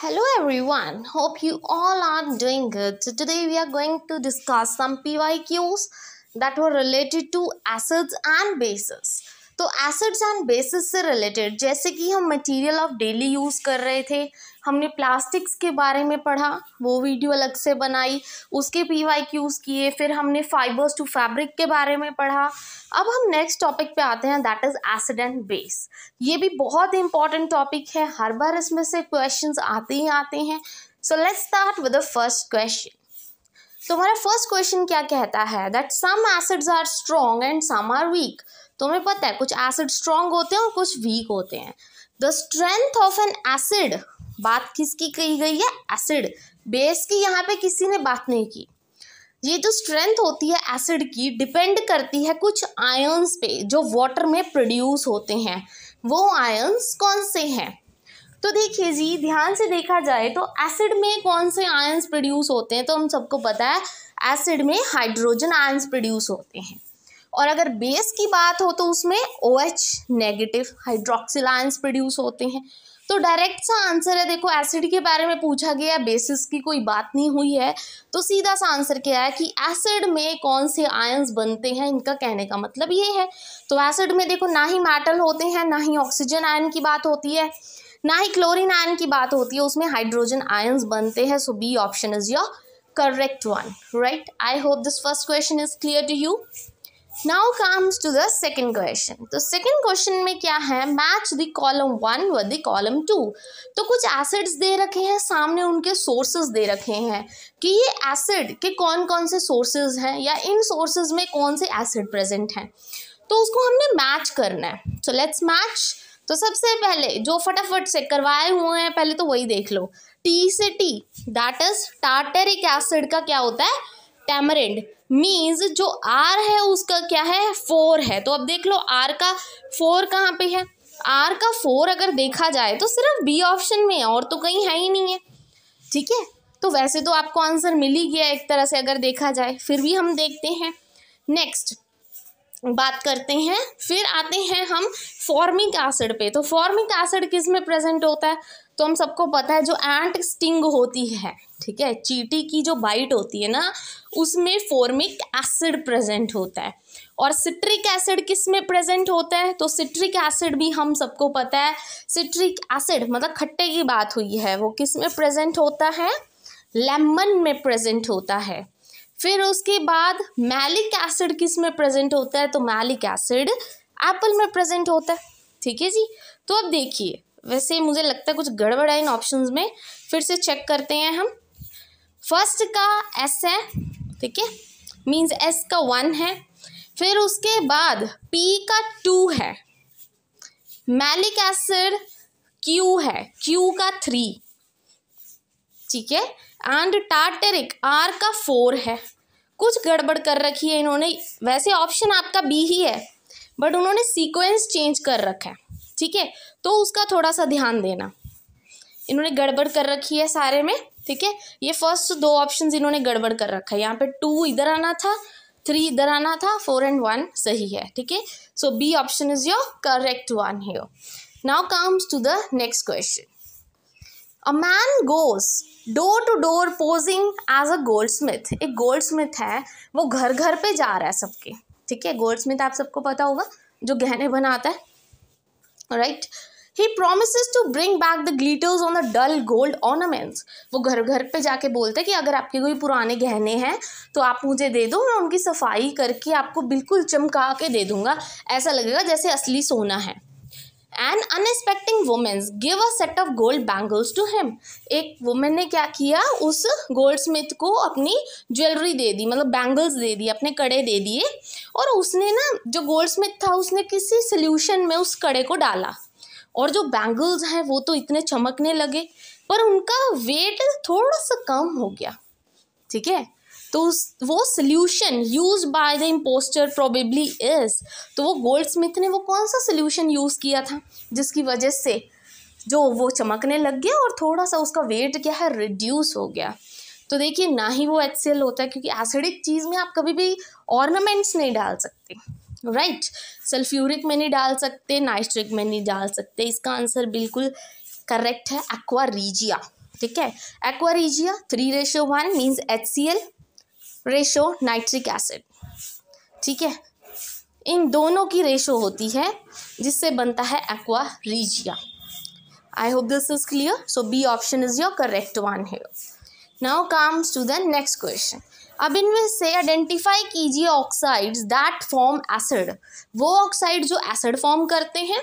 Hello everyone, hope you all are doing good. So today we are going to discuss some PYQs that were related to acids and bases. तो acids and bases से related जैसे कि हम material of daily use कर रहे थे हमने plastics के बारे में पढ़ा वो वीडियो अलग से बनाई उसके पी वाई क्यूज़ किए फिर हमने फाइबर्स टू फैब्रिक के बारे में पढ़ा अब हम नेक्स्ट टॉपिक पे आते हैं that is acid and base ये भी बहुत इंपॉर्टेंट टॉपिक है हर बार इसमें से क्वेश्चन आते ही आते हैं so let's start with the first question तो हमारा फर्स्ट क्वेश्चन क्या कहता है that some acids are strong and some are weak तुम्हें पता है कुछ एसिड स्ट्रॉन्ग होते हैं और कुछ वीक होते हैं the strength of an acid बात किसकी कही गई है एसिड बेस की यहाँ पे किसी ने बात नहीं की ये जो स्ट्रेंथ होती है एसिड की डिपेंड करती है कुछ आयन्स पे जो वाटर में प्रोड्यूस होते हैं वो आयन्स कौन से हैं तो देखिए जी ध्यान से देखा जाए तो एसिड में कौन से आयन्स प्रोड्यूस होते हैं तो हम सबको पता है एसिड में हाइड्रोजन आयन्स प्रोड्यूस होते हैं और अगर बेस की बात हो तो उसमें O H negative hydroxyl ions produce होते हैं तो डायरेक्ट सा आंसर है देखो एसिड के बारे में पूछा गया बेसिस की कोई बात नहीं हुई है तो सीधा सा आंसर क्या है कि एसिड में कौन से आयंस बनते हैं इनका कहने का मतलब ये है तो एसिड में देखो ना ही मेटल होते हैं ना ही ऑक्सीजन आयन की बात होती है ना ही क्लोरीन आयन की बात होती है उसमें हाइड्रोजन आयन्स बनते हैं so B option is your correct one right I hope this first question is clear to you now comes to the second question तो सेकेंड क्वेश्चन में क्या है मैच द कॉलम वन व the column two तो कुछ acids दे रखे हैं सामने उनके सोर्सेज दे रखे हैं कि ये एसिड के कौन कौन से सोर्सेज हैं या इन सोर्सेज में कौन से एसिड प्रेजेंट हैं तो उसको हमने मैच करना है सो लेट्स मैच तो सबसे पहले जो फटाफट से करवाए हुए हैं पहले तो वही देख लो टी से T that is tartaric acid का क्या होता है टैमरेंड मीन्स जो आर है उसका क्या है फोर है तो अब देख लो आर का फोर कहाँ पे है आर का फोर अगर देखा जाए तो सिर्फ बी ऑप्शन में है और तो कहीं है ही नहीं है ठीक है तो वैसे तो आपको आंसर मिल ही गया एक तरह से अगर देखा जाए फिर भी हम देखते हैं नेक्स्ट बात करते हैं फिर आते हैं हम फॉर्मिक एसिड पे तो फॉर्मिक एसिड किस में प्रेजेंट होता है तो हम सबको पता है जो एंट स्टिंग होती है ठीक है चीटी की जो बाइट होती है ना उसमें फॉर्मिक एसिड प्रेजेंट होता है और सिट्रिक एसिड किस में प्रेजेंट होता है तो सिट्रिक एसिड भी हम सबको पता है सिट्रिक एसिड मतलब खट्टे की बात हुई है वो किस में प्रेजेंट होता है लेमन में प्रेजेंट होता है फिर उसके बाद मैलिक एसिड किस में प्रेजेंट होता है तो मैलिक एसिड एप्पल में प्रेजेंट होता है ठीक है जी तो अब देखिए वैसे मुझे लगता है कुछ गड़बड़ है इन ऑप्शंस में फिर से चेक करते हैं हम फर्स्ट का एस है ठीक है मीन्स एस का वन है फिर उसके बाद पी का टू है मैलिक एसिड क्यू है क्यू का थ्री ठीक है एंड टार्टेरिक आर का फोर है कुछ गड़बड़ कर रखी है इन्होंने वैसे ऑप्शन आपका बी ही है बट उन्होंने सीक्वेंस चेंज कर रखा है ठीक है तो उसका थोड़ा सा ध्यान देना इन्होंने गड़बड़ कर रखी है सारे में ठीक है ये फर्स्ट दो ऑप्शन इन्होंने गड़बड़ कर रखा है यहाँ पे टू इधर आना था थ्री इधर आना था फोर एंड वन सही है ठीक है so B option is your correct one है now comes to the next question a man goes door to door posing as a goldsmith एक गोल्ड स्मिथ है वो घर घर पे जा रहा है सबके ठीक है गोल्ड स्मिथ आप सबको पता होगा जो गहने बनाता है right he promise to bring back the glitters on the dull gold ornaments वो घर घर पे जाके बोलते हैं कि अगर आपके कोई पुराने गहने हैं तो आप मुझे दे दो मैं उनकी सफाई करके आपको बिल्कुल चमका के दे दूंगा ऐसा लगेगा जैसे असली सोना है an unexpecting womens give a set of gold bangles to him एक वुमेन ने क्या किया उस गोल्ड स्मिथ को अपनी ज्वेलरी दे दी मतलब बैंगल्स दे दी अपने कड़े दे दिए और उसने ना जो गोल्ड स्मिथ था उसने किसी सोल्यूशन में उस कड़े को डाला और जो बैंगल्स हैं वो तो इतने चमकने लगे पर उनका वेट थोड़ा सा कम हो गया ठीक है तो, तो वो solution use by the impostor probably is तो वो गोल्ड स्मिथ ने वो कौन सा सोल्यूशन यूज़ किया था जिसकी वजह से जो वो चमकने लग गया और थोड़ा सा उसका वेट क्या है रिड्यूस हो गया तो देखिए ना ही वो एच होता है क्योंकि एसिडिक चीज़ में आप कभी भी ऑर्नामेंट्स नहीं डाल सकते राइट सल्फ्यूरिक में नहीं डाल सकते नाइस्ट्रिक में नहीं डाल सकते इसका आंसर बिल्कुल करेक्ट है एक्वा रीजिया ठीक है aqua regia three ratio one means H C L ratio nitric acid ठीक है इन दोनों की रेशो होती है जिससे बनता है aqua regia I hope this is clear so B option is your correct one है now comes to the next question अब इनमें से आइडेंटिफाई कीजिए ऑक्साइड्स दैट फॉर्म एसिड वो ऑक्साइड जो एसिड फॉर्म करते हैं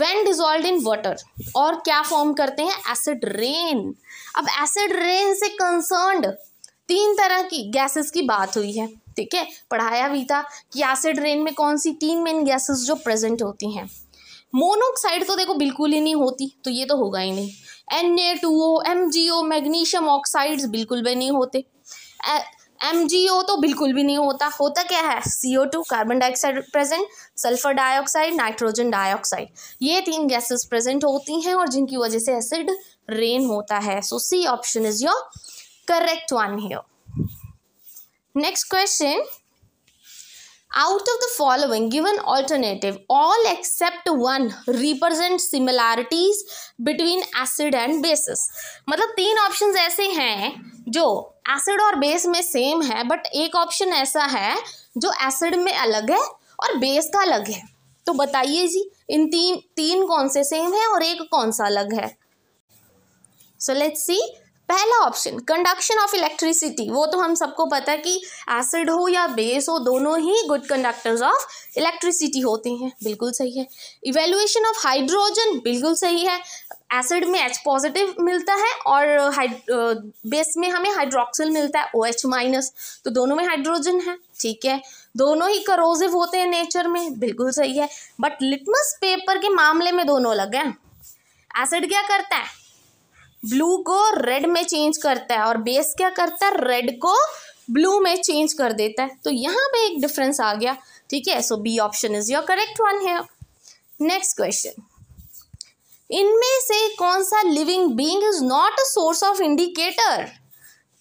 वेन डिजॉल्व इन वाटर और क्या फॉर्म करते हैं एसिड रेन अब एसिड रेन से कंसर्न तीन तरह की गैसेस की बात हुई है ठीक है पढ़ाया भी था कि एसिड रेन में कौन सी तीन मेन गैसेस जो प्रेजेंट होती हैं मोनोऑक्साइड तो देखो बिल्कुल ही नहीं होती तो ये तो होगा ही नहीं N A two O M G O magnesium oxides बिल्कुल भी नहीं होते एम जी ओ तो बिल्कुल भी नहीं होता होता क्या है C O two carbon dioxide present sulphur dioxide nitrogen dioxide ये तीन गैसेस प्रेजेंट होती हैं और जिनकी वजह से एसिड रेन होता है so C option is your correct one here. Next question. Out of the following given alternative, all except one represent similarities between acid and bases. matlab teen options aise hain jo acid aur base mein same hai but ek option aisa hai jo acid mein alag hai aur base ka alag hai to bataiye ji in teen teen kaun se same hai aur ek kaun sa alag hai so let's see पहला option conduction of electricity वो तो हम सबको पता है कि acid हो या बेस हो दोनों ही गुड कंडक्टर्स ऑफ इलेक्ट्रिसिटी होते हैं बिल्कुल सही है इवेल्युएशन ऑफ हाइड्रोजन बिल्कुल सही है एसिड में एच पॉजिटिव मिलता है और बेस में हमें हाइड्रोक्सिल मिलता है ओ एच माइनस तो दोनों में हाइड्रोजन है ठीक है दोनों ही करोजिव होते हैं नेचर में बिल्कुल सही है बट लिटमस पेपर के मामले में दोनों अलग हैं एसिड क्या करता है ब्लू को रेड में चेंज करता है और बेस क्या करता है रेड को ब्लू में चेंज कर देता है तो यहाँ पे एक डिफरेंस आ गया ठीक है so B option is your correct one है नेक्स्ट क्वेश्चन इनमें से कौन सा living being is not a source of indicator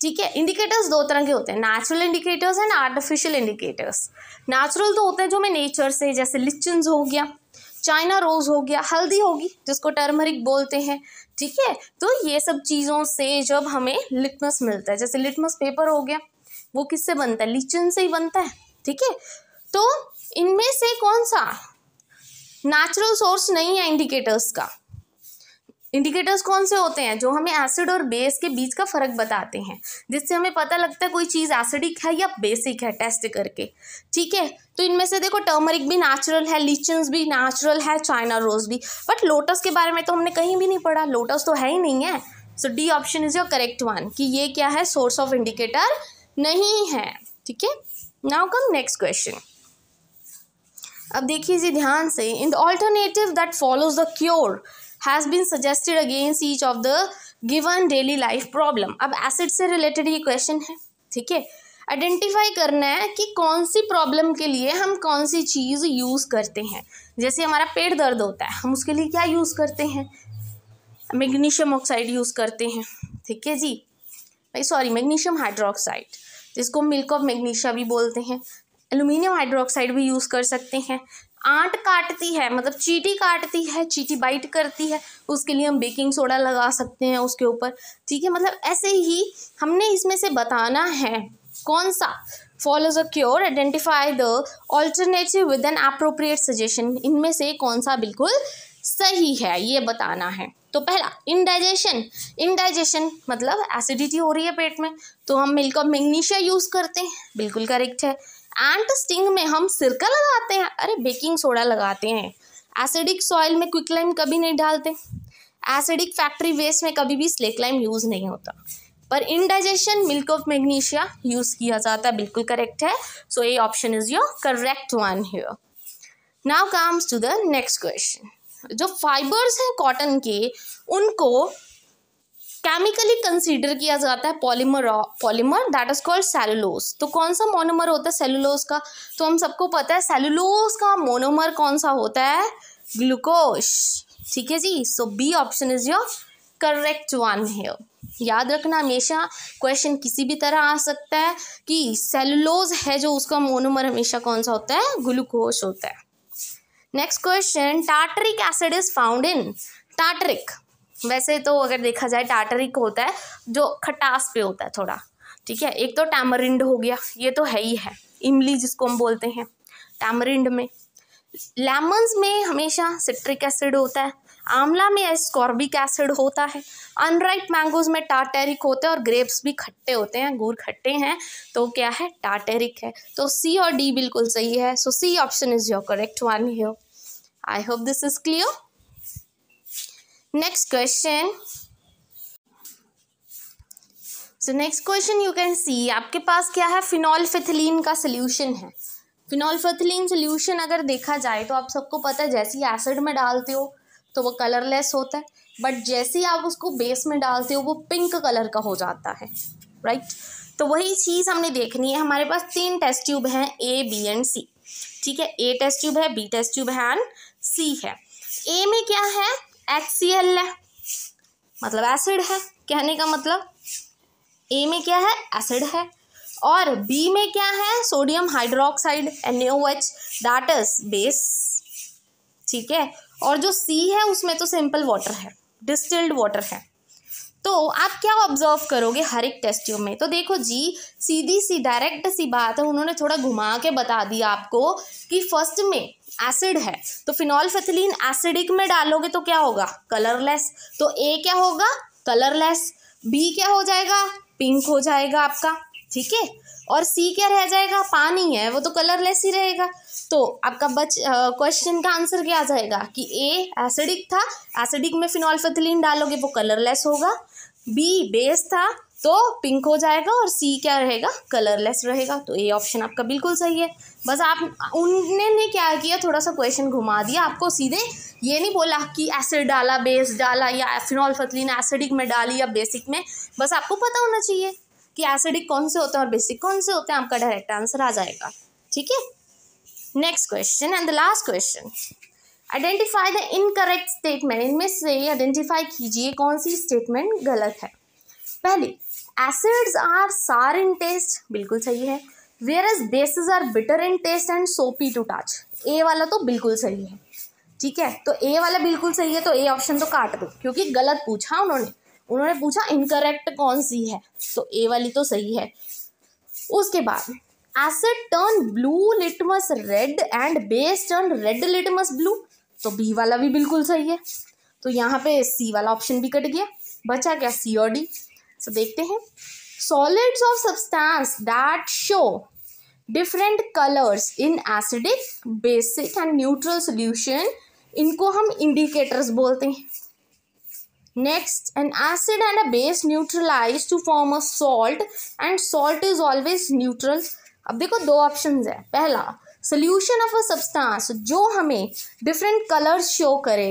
ठीक है इंडिकेटर्स दो तरह के होते हैं natural indicators and artificial indicators natural तो होते हैं जो हमें नेचर से जैसे लिचन्स हो गया चाइना रोज़ हो गया हल्दी होगी जिसको टर्मरिक बोलते हैं ठीक है तो ये सब चीज़ों से जब हमें लिटमस मिलता है जैसे लिटमस पेपर हो गया वो किससे बनता है लीचन से ही बनता है ठीक है तो इनमें से कौन सा नेचुरल सोर्स नहीं है इंडिकेटर्स का इंडिकेटर्स कौन से होते हैं जो हमें एसिड और बेस के बीच का फर्क बताते हैं जिससे हमें पता लगता है कोई चीज़ एसिडिक है या बेसिक है टेस्ट करके ठीक है तो इनमें से देखो टर्मरिक भी नेचुरल है लीचन्स भी नेचुरल है चाइना रोज भी बट लोटस के बारे में तो हमने कहीं भी नहीं पढ़ा लोटस तो है ही नहीं है so D option is your correct one कि ये क्या है सोर्स ऑफ इंडिकेटर नहीं है ठीक है नाउ कम नेक्स्ट क्वेश्चन अब देखिए जी ध्यान से in the alternative that follows the cure has been suggested against each of the given daily life problem अब एसिड से रिलेटेड ये क्वेश्चन है ठीक है आइडेंटिफाई करना है कि कौन सी प्रॉब्लम के लिए हम कौन सी चीज़ यूज़ करते हैं जैसे हमारा पेट दर्द होता है हम उसके लिए क्या यूज़ करते हैं मैग्नीशियम ऑक्साइड यूज़ करते हैं ठीक है जी सॉरी मैग्नीशियम हाइड्रोक्साइड जिसको मिल्क ऑफ मैग्नीशिया भी बोलते हैं एलुमिनियम हाइड्रोक्साइड भी यूज़ कर सकते हैं आंट काटती है मतलब चीटी काटती है चीटी बाइट करती है तो उसके लिए हम बेकिंग सोडा लगा सकते हैं उसके ऊपर ठीक है मतलब ऐसे ही हमने इसमें से बताना है कौन सा follows the cure identify the alternative with an appropriate suggestion इनमें से कौन सा बिल्कुल सही है ये बताना है तो पहला इनडाइजेशन इनडाइजेशन मतलब एसिडिटी हो रही है पेट में तो हम मिल्क ऑफ मैग्नीशिया यूज़ करते हैं बिल्कुल करेक्ट है एंट स्टिंग में हम सिरका लगाते हैं अरे बेकिंग सोडा लगाते हैं एसिडिक सॉइल में क्विक लाइम कभी नहीं डालते एसिडिक फैक्ट्री वेस्ट में कभी भी स्लेक लाइम यूज़ नहीं होता पर indigestion milk of magnesia use किया जाता है बिल्कुल करेक्ट है so A option is your correct one here now comes to the next question जो फाइबर्स हैं कॉटन के उनको केमिकली कंसीडर किया जाता है polymer polymer that is called cellulose तो कौन सा मोनोमर होता है सेलुलोज का तो हम सबको पता है सेलुलोज का मोनोमर कौन सा होता है ग्लूकोज ठीक है जी so B option is your correct one है याद रखना हमेशा क्वेश्चन किसी भी तरह आ सकता है कि सेलुलोज है जो उसका मोनोमर हमेशा कौन सा होता है ग्लूकोज होता है next question tartaric acid is found in tartaric वैसे तो अगर देखा जाए टाटरिक होता है जो खटास पे होता है थोड़ा ठीक है एक तो टैमरिंड हो गया ये तो है ही है इमली जिसको हम बोलते हैं टैमरिंड में लेमन्स में हमेशा सिट्रिक एसिड होता है आंवला में एस्कॉर्बिक एसिड होता है अनराइट मैंगोज में टाटेरिक होते हैं और ग्रेप्स भी खट्टे होते हैं अंगूर खट्टे हैं तो क्या है टाटेरिक है तो सी और डी बिल्कुल सही है so C option is your correct one here I hope this is clear next question so next question you can see आपके पास क्या है फिनॉल का सोल्यूशन है फिनॉल फेथिलीन सोल्यूशन अगर देखा जाए तो आप सबको पता है जैसे ही एसिड में डालते हो तो वो कलरलेस होता है बट जैसे ही आप उसको बेस में डालते हो वो पिंक कलर का हो जाता है राइट right? तो वही चीज़ हमने देखनी है हमारे पास तीन टेस्ट ट्यूब हैं ए बी एंड सी ठीक है ए टेस्ट ट्यूब है बी टेस्ट ट्यूब है एंड सी है ए में क्या है एक्सीएल एल है मतलब एसिड है कहने का मतलब ए में क्या है एसिड है और बी में क्या है sodium hydroxide N O H that is base ठीक है और जो सी है उसमें तो सिंपल वाटर है डिस्टिल्ड वाटर है तो आप क्या ऑब्जर्व करोगे हर एक टेस्ट ट्यूब में तो देखो जी सीधी सी डायरेक्ट सी बात है उन्होंने थोड़ा घुमा के बता दिया आपको कि फर्स्ट में एसिड है तो फिनॉल फेथिलीन एसिडिक में डालोगे तो क्या होगा कलरलेस तो ए क्या होगा कलरलेस बी क्या हो जाएगा पिंक हो जाएगा आपका ठीक है और सी क्या रह जाएगा पानी है वो तो कलरलेस ही रहेगा तो आपका बच क्वेश्चन का आंसर क्या आ जाएगा कि ए एसिडिक था एसिडिक में फिनॉल्फेथिलीन डालोगे वो कलरलेस होगा बी बेस था तो पिंक हो जाएगा और सी क्या रहेगा कलरलेस रहेगा तो ए ऑप्शन आपका बिल्कुल सही है बस आप उन्होंने क्या किया थोड़ा सा क्वेश्चन घुमा दिया आपको सीधे ये नहीं बोला कि एसिड डाला बेस डाला या फिनॉल फतलीन एसिडिक में डाली या बेसिक में बस आपको पता होना चाहिए कि एसिडिक कौन से होते हैं और बेसिक कौन से होते हैं आपका डायरेक्ट आंसर आ जाएगा ठीक है next question and the last question identify the incorrect statement इनमें से आइडेंटिफाई कीजिए कौन सी स्टेटमेंट गलत है पहली एसिड्स आर सार इन टेस्ट बिल्कुल सही है whereas bases are bitter in taste and soapy to touch A वाला तो बिल्कुल सही है ठीक है तो ए वाला बिल्कुल सही है तो ए ऑप्शन तो काट दो क्योंकि गलत पूछा उन्होंने उन्होंने पूछा इनकरेक्ट कौन सी है तो ए वाली तो सही है उसके बाद acid turn blue litmus red and base turn red litmus blue तो बी वाला भी बिल्कुल सही है तो यहाँ पे सी वाला ऑप्शन भी कट गया बचा क्या सी और डी सो तो देखते हैं solids of substance that show different colours in acidic basic and neutral solution इनको हम इंडिकेटर्स बोलते हैं Next, an acid and a base neutralize to form a salt and salt is always neutral. अब देखो दो ऑप्शन है पहला solution of a substance जो हमें डिफरेंट कलर्स शो करे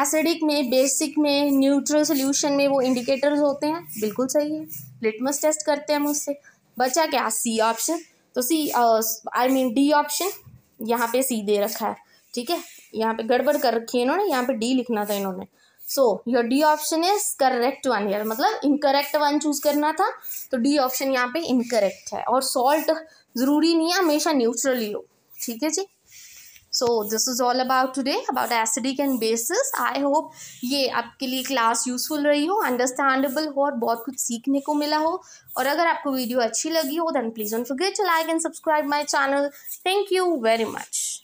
एसिडिक में बेसिक में न्यूट्रल सोल्यूशन में वो इंडिकेटर्स होते हैं बिल्कुल सही है लिटमस टेस्ट करते हैं हम उससे बचा क्या सी ऑप्शन तो C I mean D option यहाँ पे सी दे रखा है ठीक है यहाँ पे गड़बड़ कर रखी है इन्होंने यहाँ पे डी लिखना था इन्होंने so your D option is correct one यार मतलब इनकरेक्ट वन चूज करना था तो डी ऑप्शन यहाँ पे इनकरेक्ट है और सॉल्ट जरूरी नहीं है हमेशा न्यूट्रल ही हो ठीक है जी so this is all about today about acidic and bases I hope ये आपके लिए क्लास यूजफुल रही हो अंडरस्टैंडेबल हो और बहुत कुछ सीखने को मिला हो और अगर आपको वीडियो अच्छी लगी हो then please don't forget to like and subscribe my channel thank you very much